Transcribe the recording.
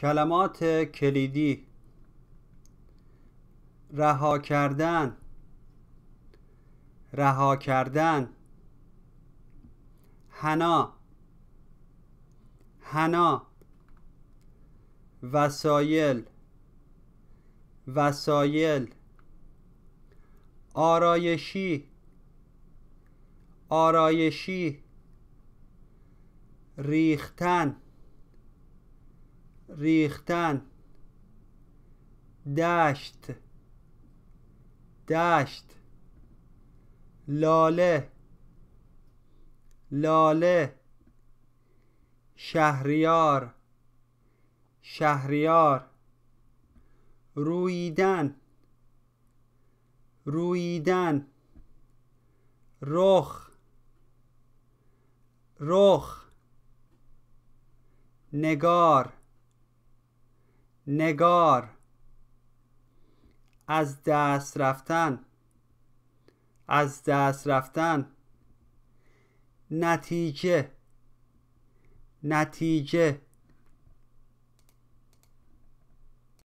کلمات کلیدی رها کردن رها کردن حنا حنا وسایل وسایل آرایشی آرایشی ریختن ریختن دشت دشت لاله لاله شهریار شهریار رویدن رویدن رخ رخ نگار نگار از دست رفتن از دست رفتن نتیجه نتیجه